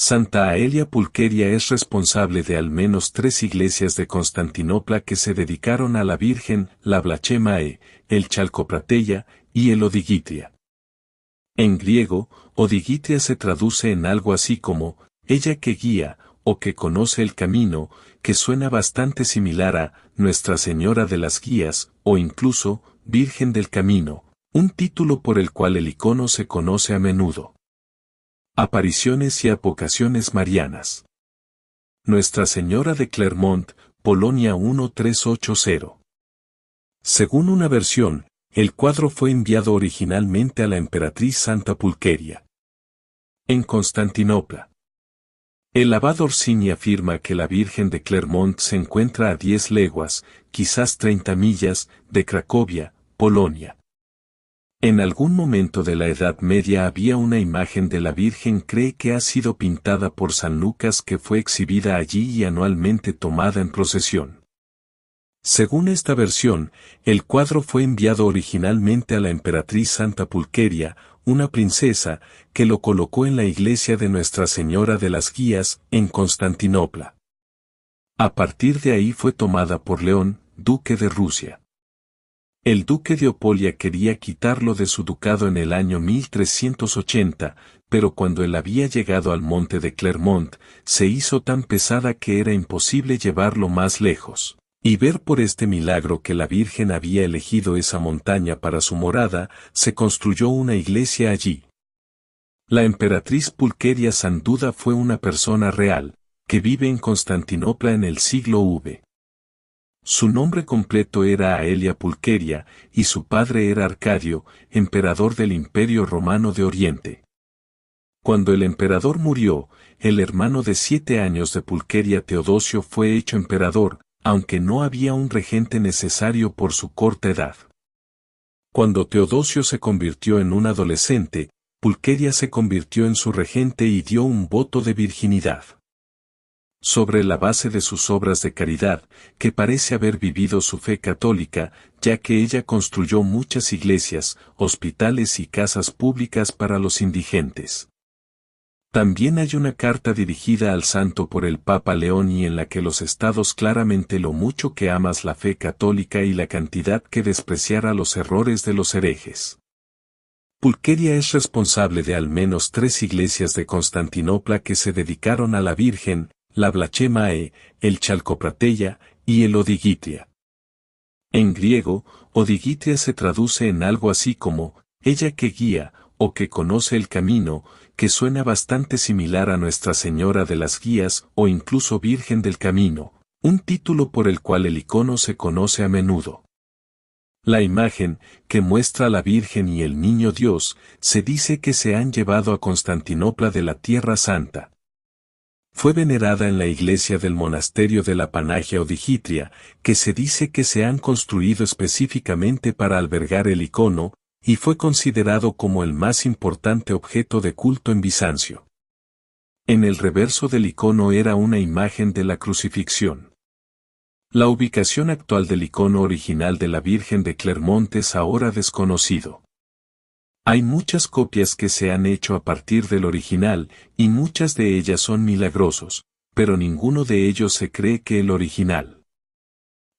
Santa Aelia Pulqueria es responsable de al menos tres iglesias de Constantinopla que se dedicaron a la Virgen, la Blachemae, el Chalcoprateya y el Odigitria. En griego, Odigitria se traduce en algo así como, ella que guía, o que conoce el camino, que suena bastante similar a Nuestra Señora de las Guías, o incluso Virgen del Camino, un título por el cual el icono se conoce a menudo. Apariciones y apocaciones marianas. Nuestra Señora de Clermont, Polonia 1380. Según una versión, el cuadro fue enviado originalmente a la emperatriz Santa Pulqueria. En Constantinopla. El abad Orsini afirma que la Virgen de Clermont se encuentra a 10 leguas, quizás 30 millas, de Cracovia, Polonia. En algún momento de la Edad Media había una imagen de la Virgen cree que ha sido pintada por San Lucas que fue exhibida allí y anualmente tomada en procesión. Según esta versión, el cuadro fue enviado originalmente a la emperatriz Santa Pulqueria, una princesa, que lo colocó en la iglesia de Nuestra Señora de las Guías, en Constantinopla. A partir de ahí fue tomada por León, duque de Rusia. El duque de Opolia quería quitarlo de su ducado en el año 1380, pero cuando él había llegado al monte de Clermont, se hizo tan pesada que era imposible llevarlo más lejos. Y ver por este milagro que la Virgen había elegido esa montaña para su morada, se construyó una iglesia allí. La emperatriz Pulqueria Sanduda fue una persona real, que vive en Constantinopla en el siglo V. Su nombre completo era Aelia Pulqueria, y su padre era Arcadio, emperador del Imperio Romano de Oriente. Cuando el emperador murió, el hermano de siete años de Pulqueria Teodosio fue hecho emperador, aunque no había un regente necesario por su corta edad. Cuando Teodosio se convirtió en un adolescente, Pulqueria se convirtió en su regente y dio un voto de virginidad sobre la base de sus obras de caridad, que parece haber vivido su fe católica, ya que ella construyó muchas iglesias, hospitales y casas públicas para los indigentes. También hay una carta dirigida al santo por el Papa León y en la que los estados claramente lo mucho que amas la fe católica y la cantidad que despreciara los errores de los herejes. Pulqueria es responsable de al menos tres iglesias de Constantinopla que se dedicaron a la Virgen, la Blachemae, el Chalcopratella y el Odigitia. En griego, Odigitia se traduce en algo así como, ella que guía, o que conoce el camino, que suena bastante similar a Nuestra Señora de las Guías o incluso Virgen del Camino, un título por el cual el icono se conoce a menudo. La imagen, que muestra a la Virgen y el Niño Dios, se dice que se han llevado a Constantinopla de la Tierra Santa, fue venerada en la iglesia del monasterio de la Panagia o Digitria, que se dice que se han construido específicamente para albergar el icono, y fue considerado como el más importante objeto de culto en Bizancio. En el reverso del icono era una imagen de la crucifixión. La ubicación actual del icono original de la Virgen de Clermont es ahora desconocido. Hay muchas copias que se han hecho a partir del original, y muchas de ellas son milagrosos, pero ninguno de ellos se cree que el original.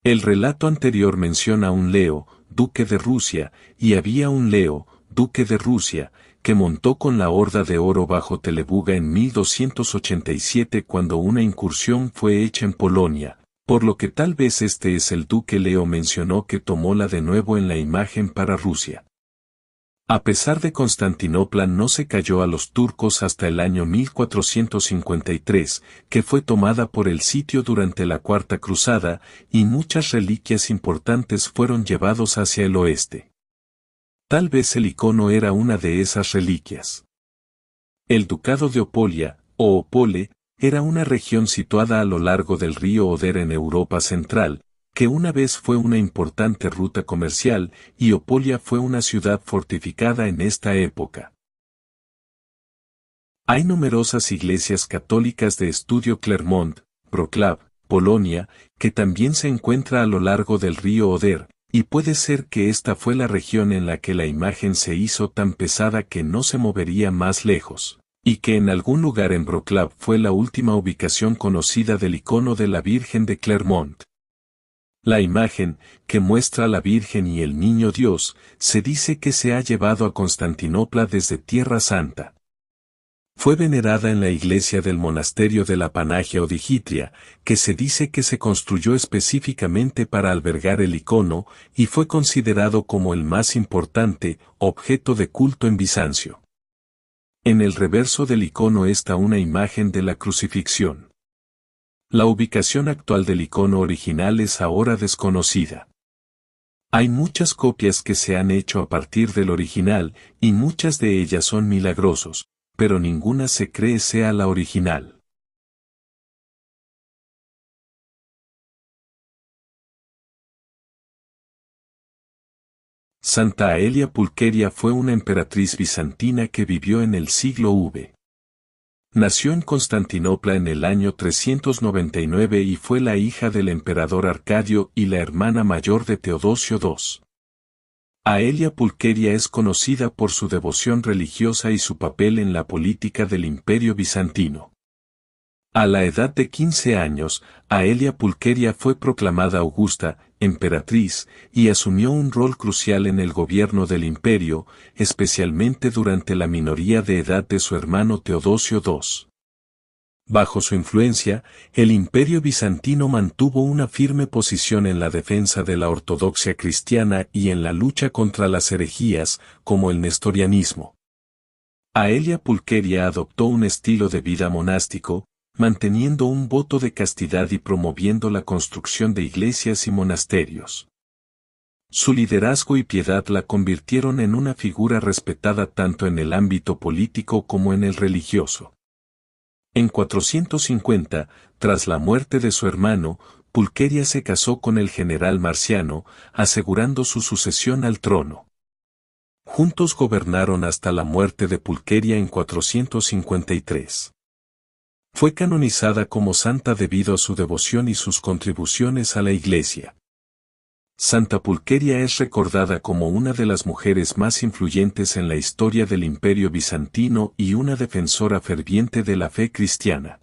El relato anterior menciona un Leo, duque de Rusia, y había un Leo, duque de Rusia, que montó con la horda de oro bajo Telebuga en 1287 cuando una incursión fue hecha en Polonia, por lo que tal vez este es el duque Leo mencionó que tomó la de nuevo en la imagen para Rusia. A pesar de Constantinopla no se cayó a los turcos hasta el año 1453, que fue tomada por el sitio durante la Cuarta Cruzada, y muchas reliquias importantes fueron llevados hacia el oeste. Tal vez el icono era una de esas reliquias. El ducado de Opolia, o Opole, era una región situada a lo largo del río Oder en Europa Central, que una vez fue una importante ruta comercial y Opolia fue una ciudad fortificada en esta época. Hay numerosas iglesias católicas de estudio Clermont, Broclav, Polonia, que también se encuentra a lo largo del río Oder, y puede ser que esta fue la región en la que la imagen se hizo tan pesada que no se movería más lejos, y que en algún lugar en Broclav fue la última ubicación conocida del icono de la Virgen de Clermont. La imagen, que muestra a la Virgen y el Niño Dios, se dice que se ha llevado a Constantinopla desde Tierra Santa. Fue venerada en la iglesia del monasterio de la Panagia Odigitria, que se dice que se construyó específicamente para albergar el icono y fue considerado como el más importante objeto de culto en Bizancio. En el reverso del icono está una imagen de la crucifixión. La ubicación actual del icono original es ahora desconocida. Hay muchas copias que se han hecho a partir del original, y muchas de ellas son milagrosos, pero ninguna se cree sea la original. Santa Aelia Pulqueria fue una emperatriz bizantina que vivió en el siglo V. Nació en Constantinopla en el año 399 y fue la hija del emperador Arcadio y la hermana mayor de Teodosio II. Aelia Pulqueria es conocida por su devoción religiosa y su papel en la política del Imperio bizantino. A la edad de 15 años, Aelia Pulqueria fue proclamada augusta, emperatriz, y asumió un rol crucial en el gobierno del imperio, especialmente durante la minoría de edad de su hermano Teodosio II. Bajo su influencia, el imperio bizantino mantuvo una firme posición en la defensa de la ortodoxia cristiana y en la lucha contra las herejías, como el nestorianismo. Aelia Pulqueria adoptó un estilo de vida monástico, manteniendo un voto de castidad y promoviendo la construcción de iglesias y monasterios. Su liderazgo y piedad la convirtieron en una figura respetada tanto en el ámbito político como en el religioso. En 450, tras la muerte de su hermano, Pulqueria se casó con el general Marciano, asegurando su sucesión al trono. Juntos gobernaron hasta la muerte de Pulqueria en 453. Fue canonizada como santa debido a su devoción y sus contribuciones a la Iglesia. Santa Pulqueria es recordada como una de las mujeres más influyentes en la historia del Imperio bizantino y una defensora ferviente de la fe cristiana.